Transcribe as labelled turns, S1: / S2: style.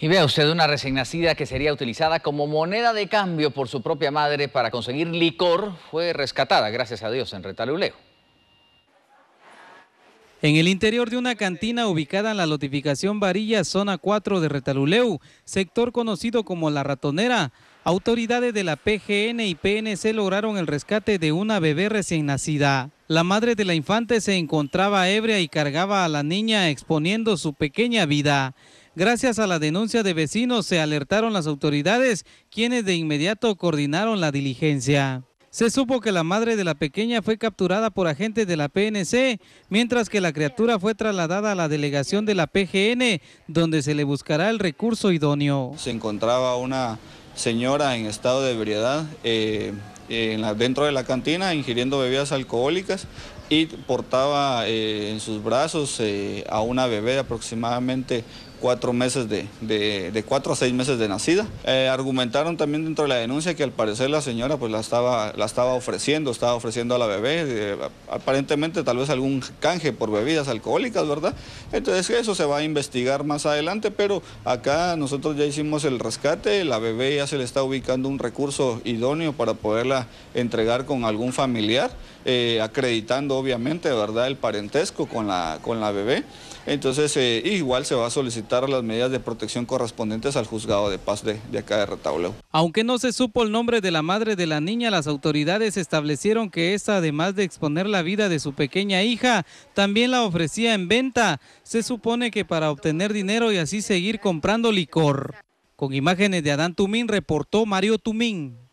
S1: Y vea usted una recién nacida que sería utilizada como moneda de cambio por su propia madre para conseguir licor fue rescatada, gracias a Dios, en Retaluleu.
S2: En el interior de una cantina ubicada en la lotificación Varilla, zona 4 de Retaluleu, sector conocido como La Ratonera, autoridades de la PGN y PNC lograron el rescate de una bebé recién nacida. La madre de la infante se encontraba ebria y cargaba a la niña exponiendo su pequeña vida. Gracias a la denuncia de vecinos se alertaron las autoridades, quienes de inmediato coordinaron la diligencia. Se supo que la madre de la pequeña fue capturada por agentes de la PNC, mientras que la criatura fue trasladada a la delegación de la PGN, donde se le buscará el recurso idóneo.
S3: Se encontraba una señora en estado de ebriedad eh, dentro de la cantina ingiriendo bebidas alcohólicas y portaba eh, en sus brazos eh, a una bebé de aproximadamente cuatro meses de, de, cuatro a seis meses de nacida. Eh, argumentaron también dentro de la denuncia que al parecer la señora pues la estaba, la estaba ofreciendo, estaba ofreciendo a la bebé, eh, aparentemente tal vez algún canje por bebidas alcohólicas, ¿verdad? Entonces eso se va a investigar más adelante, pero acá nosotros ya hicimos el rescate, la bebé ya se le está ubicando un recurso idóneo para poderla entregar con algún familiar, eh, acreditando obviamente, ¿verdad?, el parentesco con la, con la bebé. Entonces igual se va a solicitar las medidas de protección correspondientes al juzgado de paz de, acá de retablo
S2: Aunque no se supo el nombre de la madre de la niña, las autoridades establecieron que esta, además de exponer la vida de su pequeña hija, también la ofrecía en venta. Se supone que para obtener dinero y así seguir comprando licor. Con imágenes de Adán Tumín, reportó Mario Tumín.